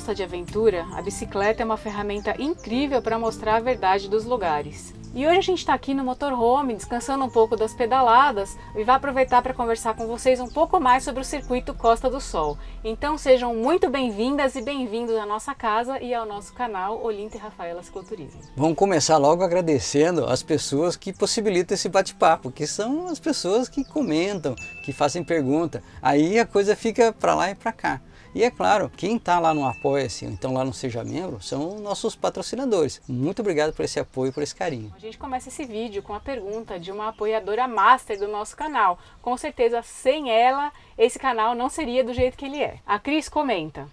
gosta de aventura, a bicicleta é uma ferramenta incrível para mostrar a verdade dos lugares. E hoje a gente está aqui no motorhome, descansando um pouco das pedaladas e vai aproveitar para conversar com vocês um pouco mais sobre o circuito Costa do Sol. Então sejam muito bem-vindas e bem-vindos à nossa casa e ao nosso canal Olinto e Rafaela Cicloturismo. Vamos começar logo agradecendo as pessoas que possibilitam esse bate-papo, que são as pessoas que comentam, que fazem pergunta. Aí a coisa fica para lá e para cá. E é claro, quem está lá no Apoia-se, então lá no Seja Membro, são nossos patrocinadores. Muito obrigado por esse apoio, por esse carinho. A gente começa esse vídeo com a pergunta de uma apoiadora master do nosso canal. Com certeza, sem ela, esse canal não seria do jeito que ele é. A Cris comenta.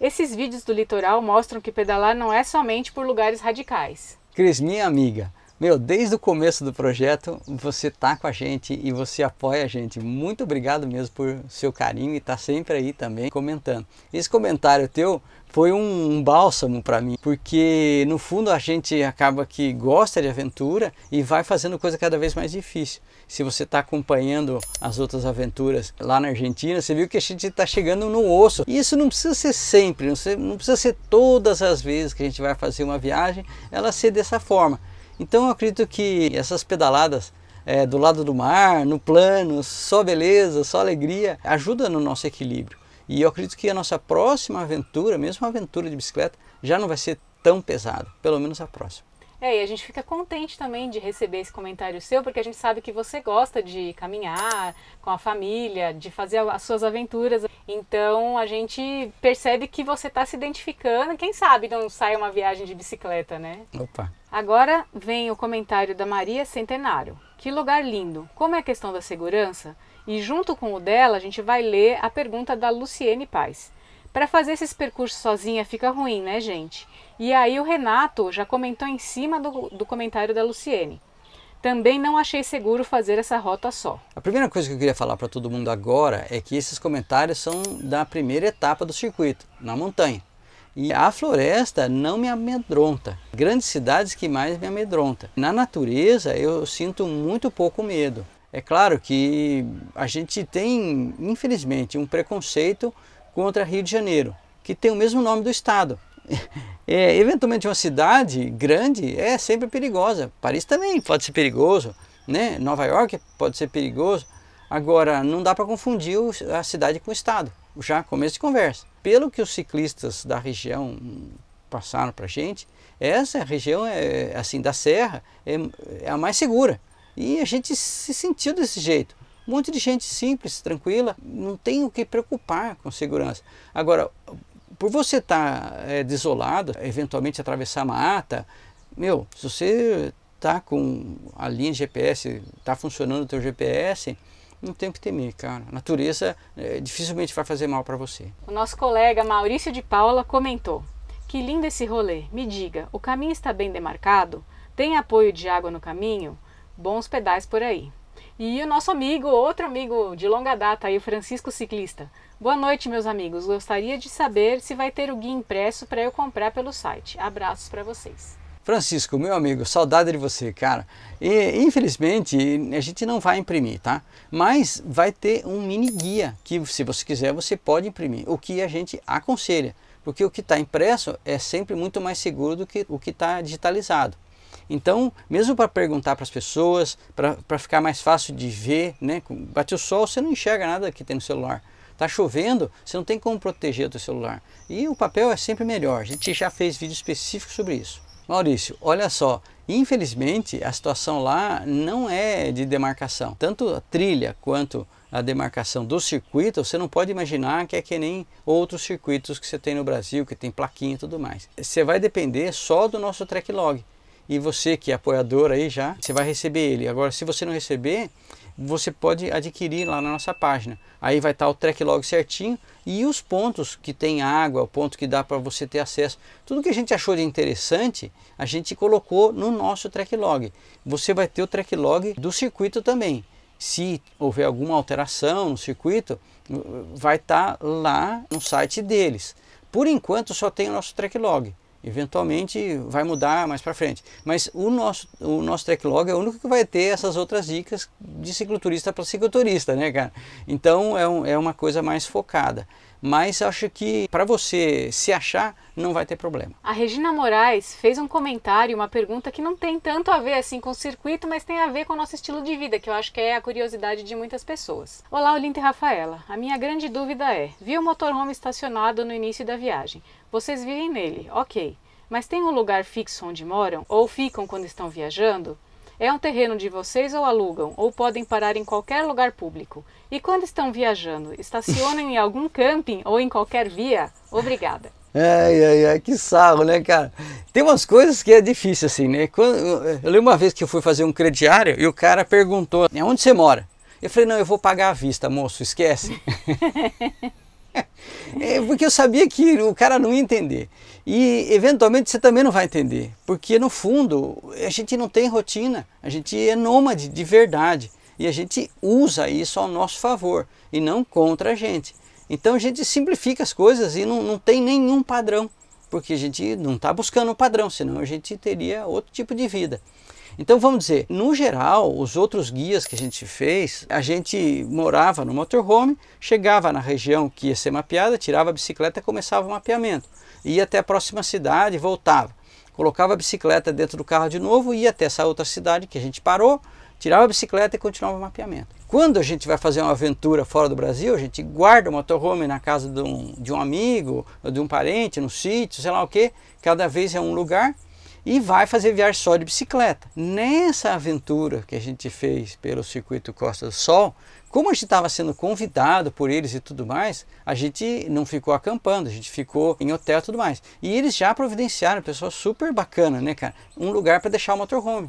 Esses vídeos do litoral mostram que pedalar não é somente por lugares radicais. Cris, minha amiga, meu, desde o começo do projeto você está com a gente e você apoia a gente. Muito obrigado mesmo por seu carinho e tá sempre aí também comentando. Esse comentário teu foi um, bálsamo para mim, porque no fundo a gente acaba que gosta de aventura e vai fazendo coisa cada vez mais difícil. Se você está acompanhando as outras aventuras lá na Argentina, você viu que a gente está chegando no osso. E isso não precisa ser sempre, não precisa ser todas as vezes que a gente vai fazer uma viagem, ela ser dessa forma. Então eu acredito que essas pedaladas é, do lado do mar, no plano, só beleza, só alegria, ajuda no nosso equilíbrio. E eu acredito que a nossa próxima aventura, mesmo uma aventura de bicicleta, já não vai ser tão pesada, pelo menos a próxima. É, e a gente fica contente também de receber esse comentário seu, porque a gente sabe que você gosta de caminhar com a família, de fazer as suas aventuras. Então a gente percebe que você está se identificando. Quem sabe não sai uma viagem de bicicleta, né? Opa, Agora vem o comentário da Maria Centenário. Que lugar lindo! Como é a questão da segurança? E junto com o dela, a gente vai ler a pergunta da Luciene Paz. Para fazer esses percursos sozinha fica ruim, né, gente? E aí o Renato já comentou em cima do, do comentário da Luciene. Também não achei seguro fazer essa rota só. A primeira coisa que eu queria falar para todo mundo agora é que esses comentários são da primeira etapa do circuito, na montanha. E a floresta não me amedronta. Grandes cidades que mais me amedronta. Na natureza eu sinto muito pouco medo. É claro que a gente tem, infelizmente, um preconceito contra Rio de Janeiro, que tem o mesmo nome do estado. É, eventualmente uma cidade grande é sempre perigosa. Paris também pode ser perigoso, né? Nova York pode ser perigoso. Agora, não dá para confundir a cidade com o estado. Já começo de conversa pelo que os ciclistas da região passaram para a gente, essa região é assim da serra é, é, a mais segura. E a gente se sentiu desse jeito. Um monte de gente simples, tranquila, não tem o que preocupar com segurança. Agora, por você estar tá, é, desolado, eventualmente atravessar mata, meu, se você está com a linha de GPS, está funcionando o teu GPS, não tem o que temer, cara. A natureza é, dificilmente vai fazer mal para você. O nosso colega Maurício de Paula comentou: Que lindo esse rolê. Me diga, o caminho está bem demarcado? Tem apoio de água no caminho? Bons pedais por aí. E o nosso amigo, outro amigo de longa data aí, o Francisco Ciclista. Boa noite, meus amigos. Gostaria de saber se vai ter o guia impresso para eu comprar pelo site. Abraços para vocês. Francisco, meu amigo, saudade de você, cara. E, infelizmente, a gente não vai imprimir, tá? Mas vai ter um mini guia que, se você quiser, você pode imprimir, o que a gente aconselha, porque o que está impresso é sempre muito mais seguro do que o que está digitalizado. Então, mesmo para perguntar para as pessoas, para ficar mais fácil de ver, né? Bate o sol, você não enxerga nada que tem no celular. Tá chovendo, você não tem como proteger o seu celular. E o papel é sempre melhor. A gente já fez vídeo específico sobre isso. Maurício, olha só, infelizmente a situação lá não é de demarcação. Tanto a trilha quanto a demarcação do circuito, você não pode imaginar que é que nem outros circuitos que você tem no Brasil, que tem plaquinha e tudo mais. Você vai depender só do nosso track log. E você que é apoiador aí já, você vai receber ele. Agora, se você não receber, você pode adquirir lá na nossa página. Aí vai estar tá o track log certinho e os pontos que tem água, o ponto que dá para você ter acesso. Tudo que a gente achou de interessante, a gente colocou no nosso track log. Você vai ter o track log do circuito também. Se houver alguma alteração no circuito, vai estar tá lá no site deles. Por enquanto só tem o nosso track log. Eventualmente vai mudar mais para frente. Mas o nosso, o nosso Treklog é o único que vai ter essas outras dicas de cicloturista para cicloturista, né, cara? Então é, um, é uma coisa mais focada mas acho que para você se achar não vai ter problema. A Regina Moraes fez um comentário, uma pergunta que não tem tanto a ver assim com o circuito, mas tem a ver com o nosso estilo de vida, que eu acho que é a curiosidade de muitas pessoas. Olá, Olinda e Rafaela. A minha grande dúvida é: vi o motorhome estacionado no início da viagem. Vocês vivem nele, ok. Mas tem um lugar fixo onde moram ou ficam quando estão viajando? É um terreno de vocês ou alugam, ou podem parar em qualquer lugar público. E quando estão viajando, estacionem em algum camping ou em qualquer via? Obrigada. Ai, ai, ai, que sarro, né, cara? Tem umas coisas que é difícil, assim, né? Quando, eu lembro uma vez que eu fui fazer um crediário e o cara perguntou, é onde você mora? Eu falei, não, eu vou pagar à vista, moço, esquece. É porque eu sabia que o cara não ia entender. E eventualmente você também não vai entender, porque no fundo a gente não tem rotina, a gente é nômade de verdade e a gente usa isso ao nosso favor e não contra a gente. Então a gente simplifica as coisas e não, não tem nenhum padrão, porque a gente não está buscando um padrão, senão a gente teria outro tipo de vida. Então vamos dizer, no geral, os outros guias que a gente fez, a gente morava no motorhome, chegava na região que ia ser mapeada, tirava a bicicleta e começava o mapeamento. Ia até a próxima cidade, voltava. Colocava a bicicleta dentro do carro de novo, ia até essa outra cidade que a gente parou, tirava a bicicleta e continuava o mapeamento. Quando a gente vai fazer uma aventura fora do Brasil, a gente guarda o motorhome na casa de um, de um amigo, de um parente, no sítio, sei lá o que, cada vez é um lugar e vai fazer viagem só de bicicleta. Nessa aventura que a gente fez pelo circuito Costa do Sol, como a gente estava sendo convidado por eles e tudo mais, a gente não ficou acampando, a gente ficou em hotel e tudo mais. E eles já providenciaram, pessoal super bacana, né, cara? Um lugar para deixar o motorhome,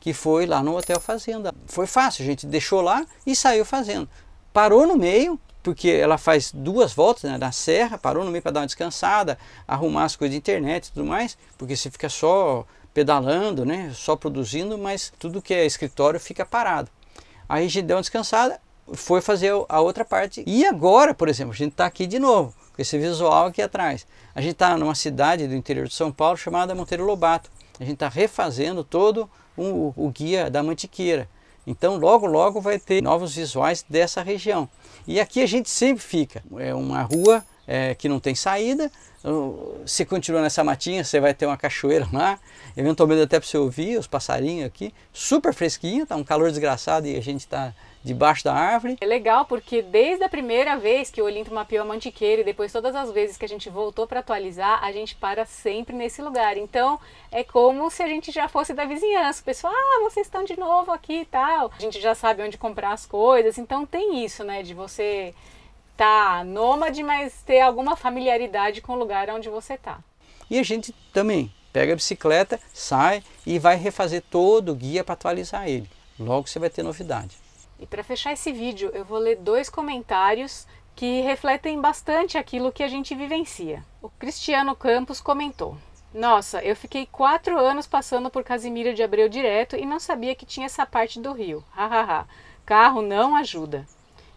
que foi lá no Hotel Fazenda. Foi fácil, a gente deixou lá e saiu fazendo. Parou no meio, porque ela faz duas voltas né, na serra, parou no meio para dar uma descansada, arrumar as coisas de internet e tudo mais, porque você fica só pedalando, né, só produzindo, mas tudo que é escritório fica parado. Aí a gente deu uma descansada, foi fazer a outra parte. E agora, por exemplo, a gente está aqui de novo, com esse visual aqui atrás. A gente está numa cidade do interior de São Paulo chamada Monteiro Lobato. A gente está refazendo todo um, o guia da Mantiqueira. Então logo logo vai ter novos visuais dessa região. E aqui a gente sempre fica, é uma rua é, que não tem saída. Se continua nessa matinha, você vai ter uma cachoeira lá, eventualmente até para você ouvir os passarinhos aqui. Super fresquinha, tá um calor desgraçado e a gente está debaixo da árvore. É legal porque desde a primeira vez que o Olinto mapeou a Mantiqueira e depois todas as vezes que a gente voltou para atualizar, a gente para sempre nesse lugar. Então é como se a gente já fosse da vizinhança. O pessoal, ah, vocês estão de novo aqui e tal. A gente já sabe onde comprar as coisas. Então tem isso, né, de você tá nômade, mas ter alguma familiaridade com o lugar onde você está. E a gente também pega a bicicleta, sai e vai refazer todo o guia para atualizar ele. Logo você vai ter novidade. E para fechar esse vídeo, eu vou ler dois comentários que refletem bastante aquilo que a gente vivencia. O Cristiano Campos comentou: Nossa, eu fiquei quatro anos passando por Casimiro de Abreu direto e não sabia que tinha essa parte do rio. Hahaha. Carro não ajuda.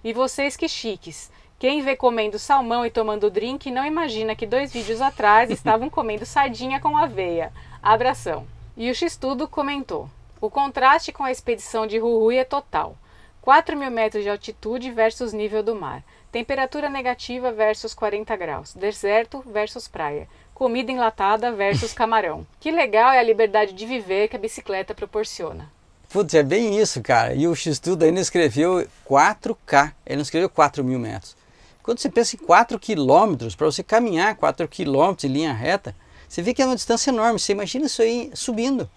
E vocês que chiques. Quem vê comendo salmão e tomando drink não imagina que dois vídeos atrás estavam comendo sardinha com aveia. Abração. E o X-Tudo comentou: o contraste com a expedição de Rurui é total. 4 mil metros de altitude versus nível do mar. Temperatura negativa versus 40 graus. Deserto versus praia. Comida enlatada versus camarão. Que legal é a liberdade de viver que a bicicleta proporciona. Putz, é bem isso, cara. E o X-Tudo ainda escreveu 4K. Ele não escreveu 4 mil metros. Quando você pensa em 4 quilômetros, para você caminhar 4 quilômetros em linha reta, você vê que é uma distância enorme. Você imagina isso aí subindo.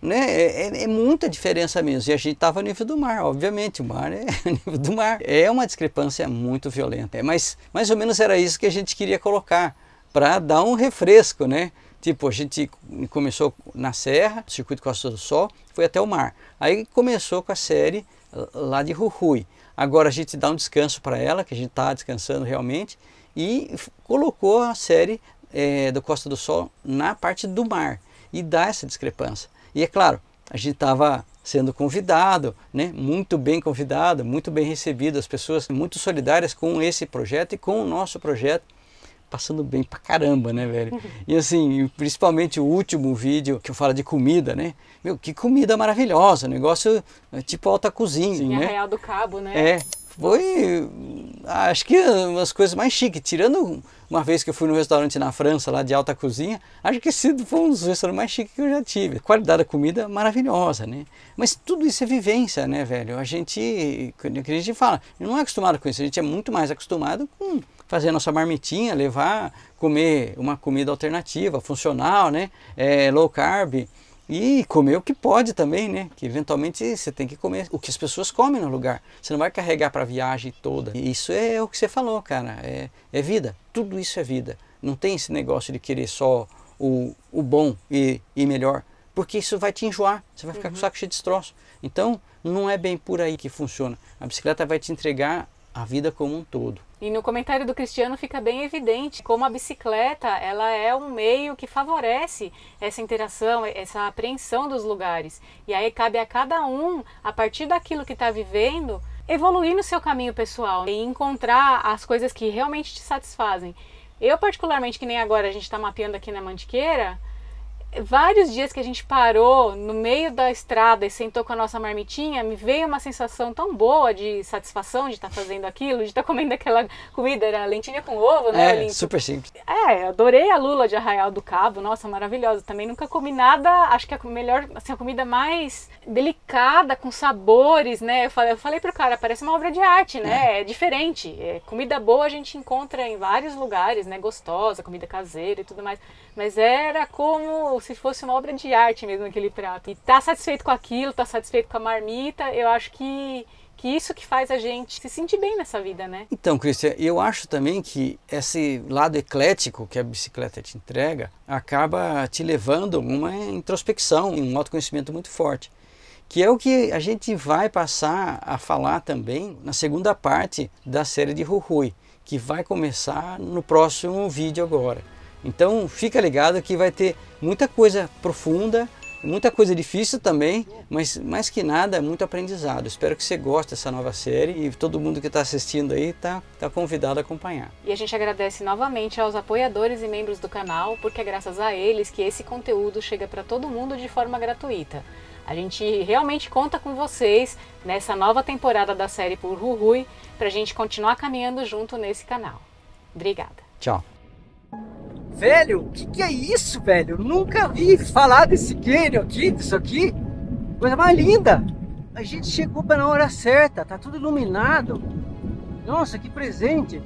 Né? É, é, é muita diferença mesmo. E a gente estava no nível do mar, obviamente. O mar é o nível do mar. É uma discrepância muito violenta. É, mas mais ou menos era isso que a gente queria colocar para dar um refresco, né? Tipo, a gente começou na Serra, circuito Costa do Sol, foi até o mar. Aí começou com a série ah, lá de Rui Agora a gente dá um descanso para ela, que a gente está descansando realmente, e colocou a série é, do Costa do Sol na parte do mar e dá essa discrepância. E é claro, a gente estava sendo convidado, né? muito bem convidado, muito bem recebido, as pessoas muito solidárias com esse projeto e com o nosso projeto passando bem pra caramba, né, velho? E assim, principalmente o último vídeo que eu falo de comida, né? Meu, que comida maravilhosa, negócio é, tipo alta cozinha, Sim, né? Arraial do Cabo, né? É. Foi, acho que as coisas mais chiques, tirando uma vez que eu fui no restaurante na França, lá de alta cozinha, acho que esse foi um dos restaurantes mais chiques que eu já tive. Qualidade da comida maravilhosa, né? Mas tudo isso é vivência, né, velho? A gente, que a gente fala, não é acostumado com isso, a gente é muito mais acostumado com fazer a nossa marmitinha, levar, comer uma comida alternativa, funcional, né? É, low carb. E comer o que pode também, né? Que eventualmente você tem que comer o que as pessoas comem no lugar. Você não vai carregar para a viagem toda. isso é o que você falou, cara. É, é vida. Tudo isso é vida. Não tem esse negócio de querer só o, o bom e, e melhor. Porque isso vai te enjoar. Você vai ficar uhum. com o saco cheio de destroço. Então, não é bem por aí que funciona. A bicicleta vai te entregar a vida como um todo. E no comentário do Cristiano fica bem evidente como a bicicleta ela é um meio que favorece essa interação, essa apreensão dos lugares. E aí cabe a cada um, a partir daquilo que está vivendo, evoluir no seu caminho pessoal e encontrar as coisas que realmente te satisfazem. Eu particularmente que nem agora a gente está mapeando aqui na Mantiqueira, vários dias que a gente parou no meio da estrada e sentou com a nossa marmitinha, me veio uma sensação tão boa de satisfação de estar tá fazendo aquilo, de estar tá comendo aquela comida, era lentilha com ovo, né? É, super simples. É, é, adorei a lula de Arraial do Cabo, nossa, maravilhosa. Também nunca comi nada, acho que a melhor, assim, a comida mais delicada, com sabores, né? Eu falei, eu falei pro cara, parece uma obra de arte, né? É, é diferente. É, comida boa a gente encontra em vários lugares, né? Gostosa, comida caseira e tudo mais. Mas era como se fosse uma obra de arte mesmo aquele prato. E tá satisfeito com aquilo, tá satisfeito com a marmita, eu acho que que isso que faz a gente se sentir bem nessa vida, né? Então, Cristian, eu acho também que esse lado eclético que a bicicleta te entrega acaba te levando a uma introspecção, um autoconhecimento muito forte. Que é o que a gente vai passar a falar também na segunda parte da série de Ruhui, que vai começar no próximo vídeo agora. Então fica ligado que vai ter muita coisa profunda, Muita coisa difícil também, mas mais que nada é muito aprendizado. Espero que você goste dessa nova série e todo mundo que está assistindo aí está tá convidado a acompanhar. E a gente agradece novamente aos apoiadores e membros do canal, porque é graças a eles que esse conteúdo chega para todo mundo de forma gratuita. A gente realmente conta com vocês nessa nova temporada da série por Rurui para a gente continuar caminhando junto nesse canal. Obrigada. Tchau. Velho, o que, que é isso, velho? Eu nunca vi falar desse cânion aqui, disso aqui. Coisa mais linda. A gente chegou na hora certa, tá tudo iluminado. Nossa, que presente.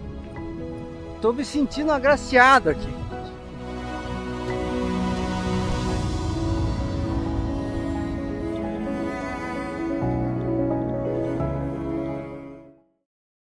Tô me sentindo agraciado aqui.